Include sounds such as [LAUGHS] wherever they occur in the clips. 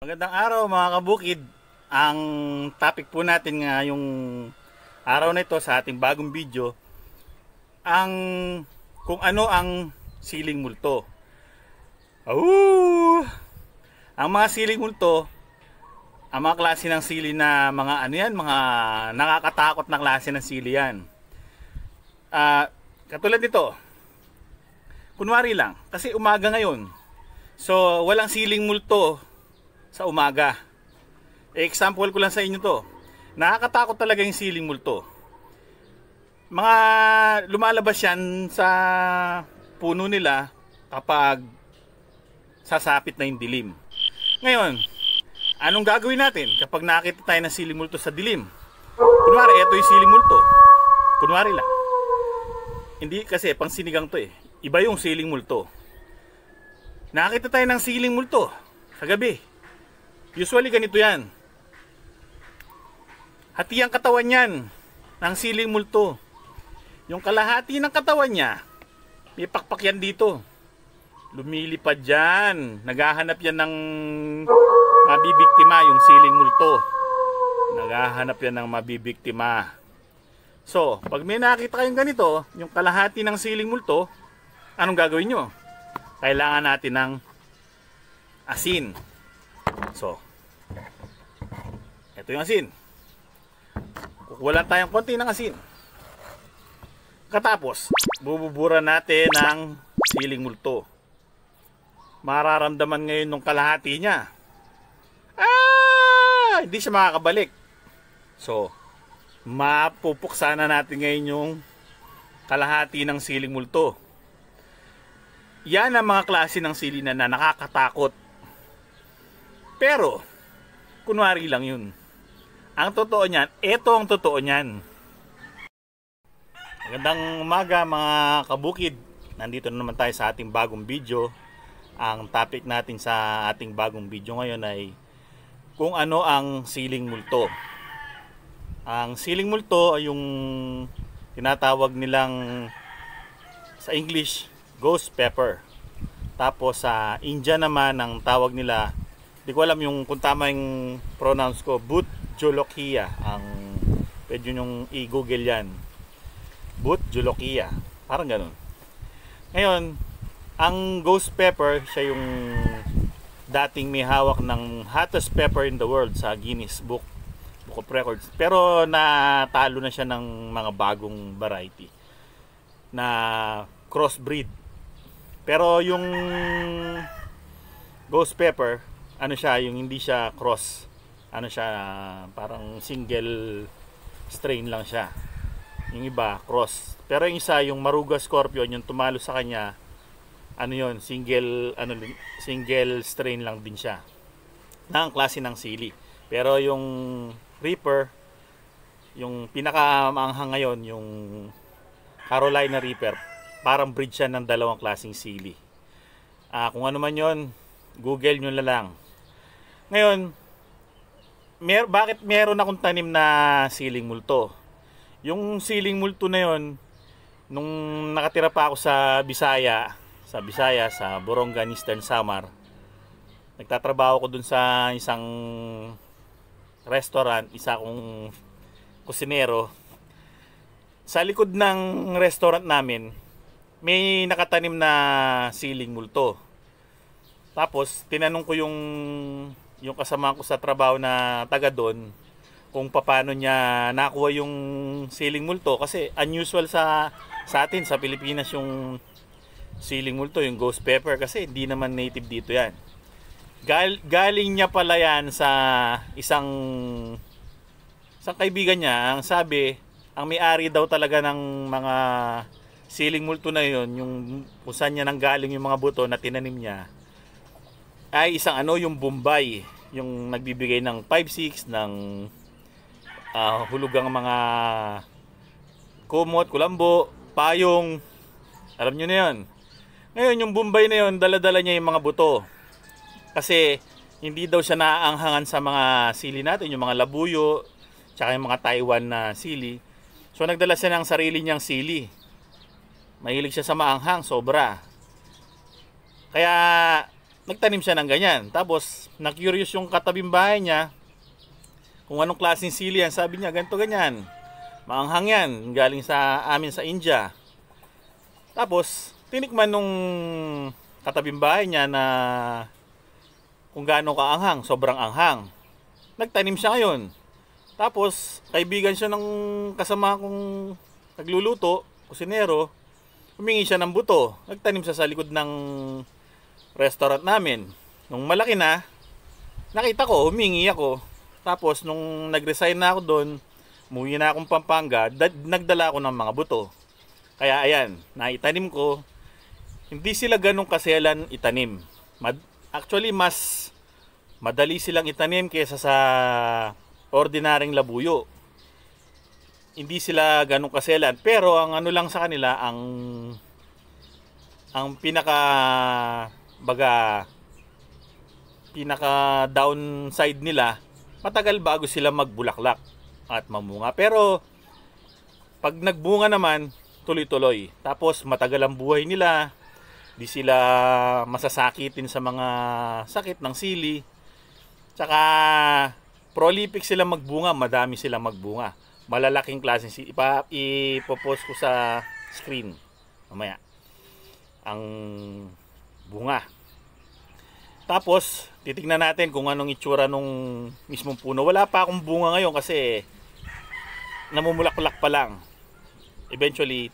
Magandang araw mga kabukid. Ang topic po natin ngayong araw na ito sa ating bagong video ang kung ano ang siling multo. Ooh! Ang mga siling multo, ang mga klase ng sili na mga ano yan, mga nakakatakot na klase ng sili yan. Uh, katulad nito, kunwari lang, kasi umaga ngayon. So, walang siling multo sa umaga. E, example ko lang sa inyo to. Nakakatakot talaga yung siling multo. Mga lumalabas yan sa puno nila kapag sasapit na yung dilim. Ngayon, anong gagawin natin kapag nakita tayo ng siling multo sa dilim? Kunwari, ito yung siling multo. Kunwari lang. Hindi kasi pang sinigang to eh. Iba yung siling multo. Nakita tayo ng siling multo sa gabi. Usually ganito yan. Hati ang katawan niyan ng siling multo. Yung kalahati ng katawan niya, may pakpak yan dito. Lumilipad yan. Naghahanap yan ng mabibiktima, yung siling multo. Naghahanap yan ng mabibiktima. So, pag may nakita kayong ganito, yung kalahati ng siling multo, anong gagawin nyo? Kailangan natin ng asin. So, ito yung asin. Kukulan tayong konti ng asin. Katapos, bububura natin ng siling multo. Mararamdaman ngayon nung kalahati niya. Ah! Hindi siya makakabalik. So, mapupuksa natin ngayon yung kalahati ng siling multo. Yan ang mga klase ng sili na, na nakakatakot pero, kunwari lang yun. Ang totoo niyan, ito ang totoo niyan. Magandang umaga mga kabukid. Nandito na naman tayo sa ating bagong video. Ang topic natin sa ating bagong video ngayon ay kung ano ang siling multo. Ang siling multo ay yung tinatawag nilang sa English ghost pepper. Tapos sa India naman ang tawag nila hindi ko alam yung kung tama yung pronounce ko. Boot Jolokia. Ang, pwede yung i-google yan. Boot Jolokia. Parang ganun. Ngayon, ang ghost pepper, siya yung dating may hawak ng hottest pepper in the world sa Guinness Book, Book of Records. Pero natalo na siya ng mga bagong variety na crossbreed. Pero yung ghost pepper, ano siya, yung hindi siya cross. Ano siya, uh, parang single strain lang siya. Yung iba, cross. Pero yung isa, yung Maruga Scorpion, yung tumalo sa kanya, ano yon single, ano, single strain lang din siya. Na ang klase ng sili. Pero yung Reaper, yung pinaka pinakamaanghang ngayon, yung Carolina Reaper, parang breed siya ng dalawang klaseng sili. Uh, kung ano man yon Google nyo na lang. Ngayon, mer bakit meron akong tanim na ceiling multo? Yung ceiling multo na yon, nung nakatira pa ako sa Bisaya, sa Bisaya, sa Borongan, Eastern Samar, nagtatrabaho ko dun sa isang restaurant, isa kong kusinero. Sa likod ng restaurant namin, may nakatanim na ceiling multo. Tapos, tinanong ko yung yung kasama ko sa trabaho na taga doon kung paano niya nakuha yung ceiling multo kasi unusual sa sa atin sa Pilipinas yung ceiling multo yung ghost pepper kasi hindi naman native dito yan Gal, galing niya pala yan sa isang sa kaibigan niya ang sabi ang may-ari daw talaga ng mga ceiling multo na yon yung kung saan niya nanggaling yung mga buto na tinanim niya ay isang ano yung Bombay yung nagbibigay ng 5-6 ng uh, hulugang mga kumot, kulambo, payong alam nyo na yun ngayon yung Bombay na yun daladala niya yung mga buto kasi hindi daw siya naaanghangan sa mga sili natin yung mga labuyo tsaka yung mga Taiwan na sili so nagdala siya ng sarili niyang sili mahilig siya sa maanghang sobra kaya nagtanim siya ng ganyan. Tapos, na-curious yung katabing bahay niya kung anong klaseng sili yan. Sabi niya, ganito ganyan. Maanghang yan, galing sa amin sa India. Tapos, tinikman nung katabing bahay niya na kung gaano kaanghang, sobrang anghang. Nagtanim siya ngayon. Tapos, kaibigan siya ng kasama kong nagluluto, kusinero, humingi siya ng buto. Nagtanim siya sa likod ng restaurant namin. Nung malaki na, nakita ko, humingi ako. Tapos nung nag-resign na ako doon, muwi na akong Pampanga, nagdala ako ng mga buto. Kaya ayan, naitanim ko. Hindi sila ganun kaselan itanim. Mad- actually, mas madali silang itanim kaysa sa ordinaryong labuyo. Hindi sila ganun kaselan. Pero ang ano lang sa kanila, ang ang pinaka baga pinaka downside nila matagal bago sila magbulaklak at mamunga pero pag nagbunga naman tuloy-tuloy tapos matagal ang buhay nila di sila masasakitin sa mga sakit ng sili tsaka prolific sila magbunga madami sila magbunga malalaking klase si ipa ipopost ko sa screen mamaya ang bunga. Tapos, titignan natin kung anong itsura nung mismong puno. Wala pa akong bunga ngayon kasi namumulaklak pa lang. Eventually,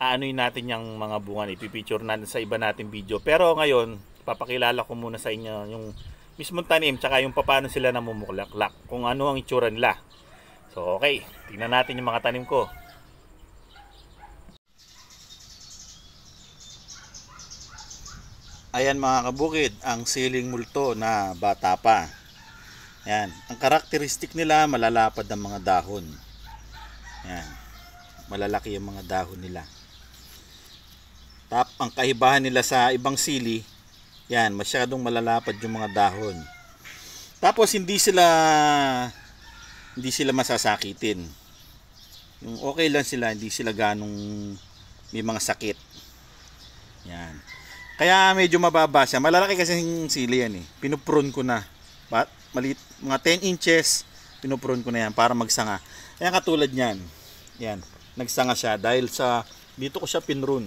aanoy natin yung mga bunga. Ipipicture natin sa iba nating video. Pero ngayon, papakilala ko muna sa inyo yung mismong tanim tsaka yung paano sila namumulaklak. Kung ano ang itsura nila. So, okay. Tingnan natin yung mga tanim ko. Ayan mga kabukid, ang siling multo na bata pa. Yan. Ang karakteristik nila, malalapad ang mga dahon. Ayan. Malalaki ang mga dahon nila. Tap, ang kaibahan nila sa ibang sili, yan, masyadong malalapad yung mga dahon. Tapos hindi sila hindi sila masasakitin. Yung okay lang sila, hindi sila ganong may mga sakit. Yan. Kaya medyo mababa siya. Malalaki kasi yung sili yan eh. Pinuprone ko na. But, maliit, mga 10 inches, pinuprone ko na yan para magsanga. Ayan katulad niyan. Yan. Nagsanga siya dahil sa dito ko siya pinrun.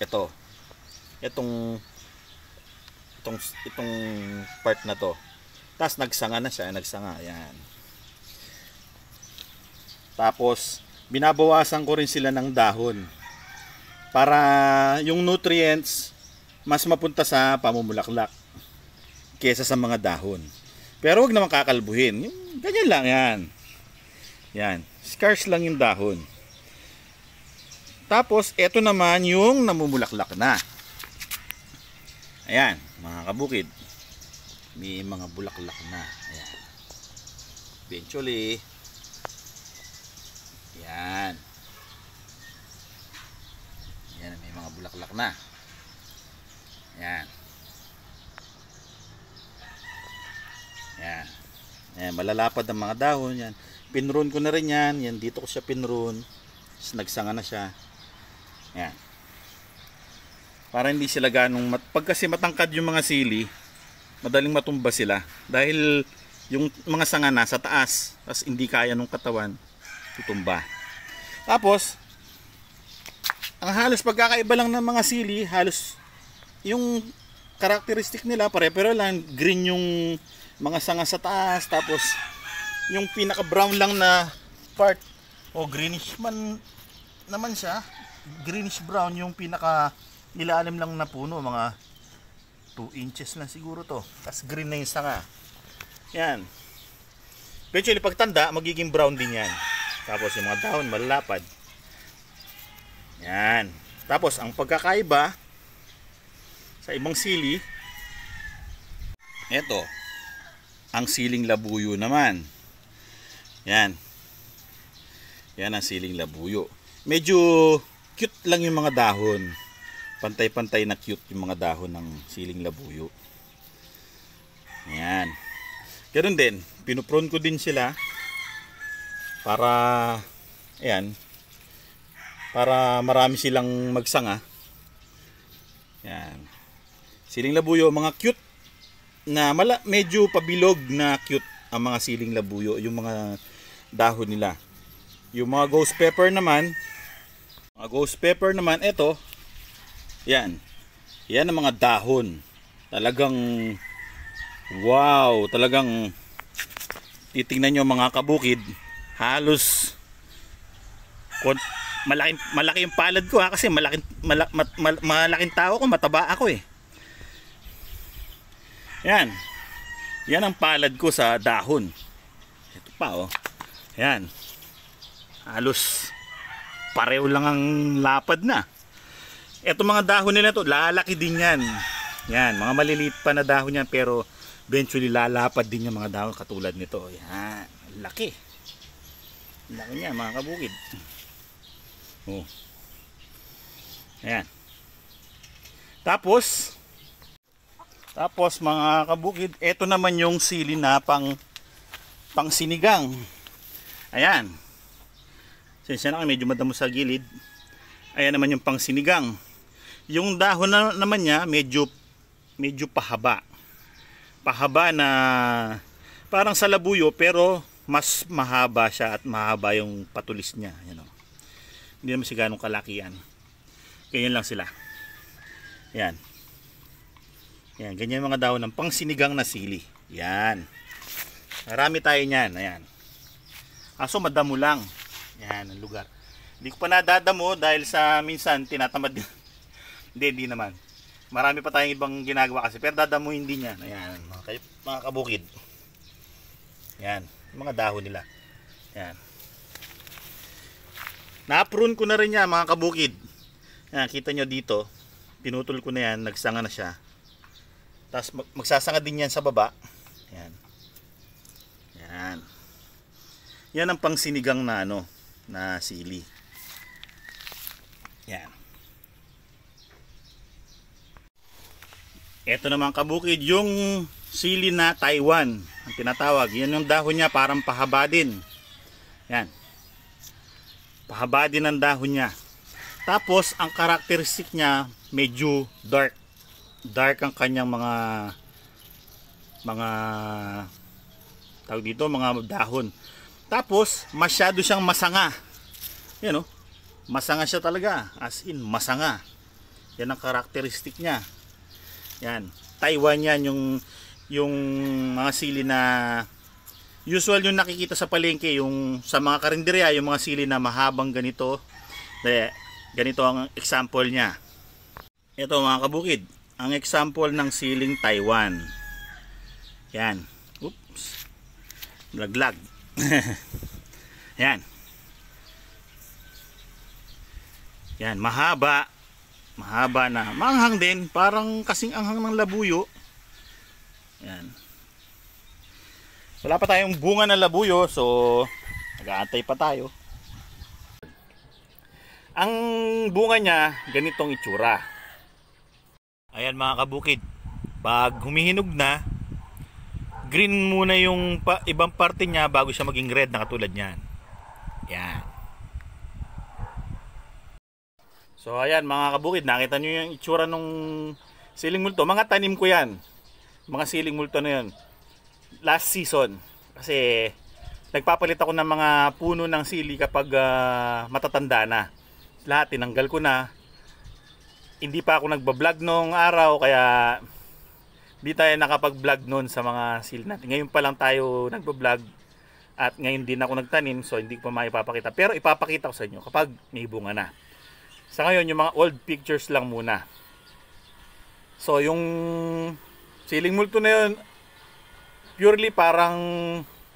Ito. Itong itong itong part na to. Tapos nagsanga na siya, nagsanga. Ayan. Tapos binabawasan ko rin sila ng dahon para yung nutrients mas mapunta sa pamumulaklak kesa sa mga dahon. Pero wag naman kakalbuhin. Ganyan lang yan. Yan. Scarce lang yung dahon. Tapos, eto naman yung namumulaklak na. Ayan, mga kabukid. May mga bulaklak na. Ayan. Eventually, yan. Yan, may mga bulaklak na. Yan. Yan. Eh malalapad ang mga dahon. Yan. Pinroon ko na rin yan. Yan, dito ko siya pinroon. Nagsanga na siya. Yan. Para hindi sila ganong, mat pag kasi matangkad yung mga sili, madaling matumba sila. Dahil yung mga sanga na sa taas, tapos hindi kaya nung katawan, tutumba. Tapos, ang halos pagkakaiba lang ng mga sili, halos yung characteristic nila pare-pero lang green yung mga sanga sa taas tapos yung pinaka brown lang na part o greenish man naman siya greenish brown yung pinaka ilalim lang na puno mga 2 inches lang siguro to tas green na yung sanga yan eventually pagtanda magiging brown din yan tapos yung mga dahon malalapad yan tapos ang pagkakaiba sa ibang sili eto ang siling labuyo naman yan yan ang siling labuyo medyo cute lang yung mga dahon pantay-pantay na cute yung mga dahon ng siling labuyo yan ganoon din pinuprone ko din sila para yan para marami silang magsanga yan Siling labuyo, mga cute na mala, medyo pabilog na cute ang mga siling labuyo, yung mga dahon nila. Yung mga ghost pepper naman, mga ghost pepper naman, eto, yan. Yan ang mga dahon. Talagang, wow, talagang, titingnan nyo mga kabukid, halos, malaki, malaki yung palad ko ha, kasi malaking, malak, mat, mal, malaking tao ko, mataba ako eh. Yan. Yan ang palad ko sa dahon. Ito pa oh. Yan. Halos pareho lang ang lapad na. Ito mga dahon nila to, lalaki din yan. Yan, mga maliliit pa na dahon yan pero eventually lalapad din yung mga dahon katulad nito. Yan, laki. Laki niya mga kabukid. Oh. Ayan. Tapos, tapos mga kabukid, ito naman yung sili na pang pang sinigang. Ayan. Sinsya na kayo, medyo madamo sa gilid. Ayan naman yung pang sinigang. Yung dahon na, naman niya, medyo medyo pahaba. Pahaba na parang sa labuyo pero mas mahaba siya at mahaba yung patulis niya. Ayan o. Hindi naman si ganong kalaki yan. Ganyan lang sila. Ayan. Yan, ganyan mga dahon ng pangsinigang na sili. Yan. Marami tayo niyan. Ayan. Aso madamo lang. Yan ang lugar. Hindi ko pa nadadamo dahil sa minsan tinatamad din. [LAUGHS] hindi, hindi naman. Marami pa tayong ibang ginagawa kasi pero dadamo hindi niyan. Ayan, mga, kay, mga kabukid. Yan, mga dahon nila. Yan. Na-prune ko na rin yan mga kabukid. Yan, kita nyo dito. Pinutol ko na yan. Nagsanga na siya tapos mag magsasanga din yan sa baba. Yan. Yan. Yan ang pangsinigang na ano, na sili. Yan. Ito naman kabukid, yung sili na Taiwan, ang tinatawag. Yan yung dahon niya, parang pahaba din. Yan. Pahaba din ang dahon niya. Tapos, ang karakteristik niya, medyo dark dark ang kanyang mga mga tawag dito, mga dahon. Tapos, masyado siyang masanga. Yan no oh. Masanga siya talaga. As in, masanga. Yan ang karakteristik niya. Yan. Taiwan yan yung yung mga sili na usual yung nakikita sa palengke yung sa mga karinderya yung mga sili na mahabang ganito de, ganito ang example niya ito mga kabukid ang example ng ceiling Taiwan yan oops laglag [LAUGHS] yan yan mahaba mahaba na manghang din parang kasing anghang ng labuyo yan wala pa tayong bunga ng labuyo so nag-aantay pa tayo ang bunga niya ganitong itsura Ayan mga kabukid. Pag humihinog na, green muna yung pa, ibang parte niya bago siya maging red na katulad niyan. Yan. So ayan mga kabukid, nakita niyo yung itsura nung siling multo. Mga tanim ko yan. Mga siling multo na yan. Last season. Kasi nagpapalit ako ng mga puno ng sili kapag uh, matatanda na. Lahat tinanggal ko na hindi pa ako nagba-vlog noong araw kaya hindi tayo nakapag-vlog noon sa mga seal natin. Ngayon pa lang tayo nagba-vlog at ngayon din ako nagtanim so hindi ko pa maipapakita. Pero ipapakita ko sa inyo kapag may bunga na. Sa ngayon yung mga old pictures lang muna. So yung ceiling multo na yun purely parang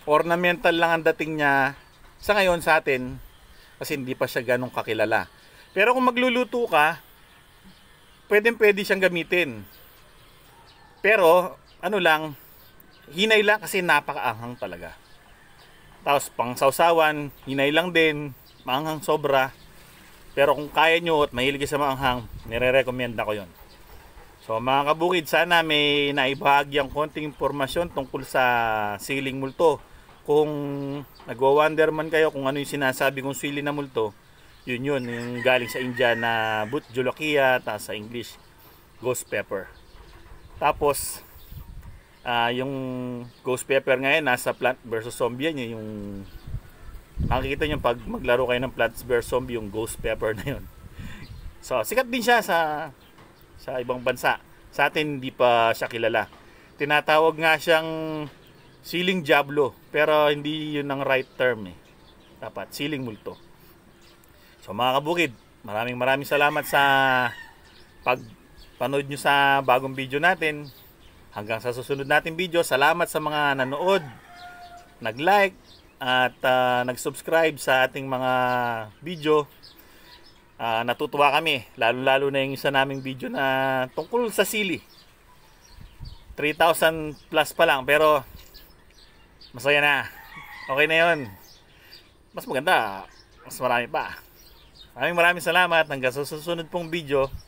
ornamental lang ang dating niya sa ngayon sa atin kasi hindi pa siya ganong kakilala. Pero kung magluluto ka, pwedeng pwede siyang gamitin. Pero, ano lang, hinay lang kasi napakaanghang talaga. Tapos pangsawsawan, hinay lang din, maanghang sobra. Pero kung kaya nyo at mahilig sa maanghang, nire-recommend ako yon. So mga kabukid, sana may naibahagi ang konting impormasyon tungkol sa siling multo. Kung nagwa-wonder man kayo kung ano yung sinasabi kong sili na multo, yun yun, yung galing sa India na boot jolokia, tapos sa English, ghost pepper. Tapos, uh, yung ghost pepper ngayon, nasa plant versus zombie yan, yung makikita nyo pag maglaro kayo ng Plants vs. Zombie yung Ghost Pepper na yun so sikat din siya sa sa ibang bansa sa atin hindi pa siya kilala tinatawag nga siyang siling Diablo pero hindi yun ang right term eh dapat siling multo So mga kabukid, maraming maraming salamat sa pagpanood nyo sa bagong video natin. Hanggang sa susunod nating video, salamat sa mga nanood, nag-like, at uh, nag-subscribe sa ating mga video. Uh, natutuwa kami, lalo-lalo na yung isa naming video na tungkol sa sili. 3,000 plus pa lang, pero masaya na. Okay na yon Mas maganda, mas marami pa. Maraming maraming salamat hanggang sa susunod pong video.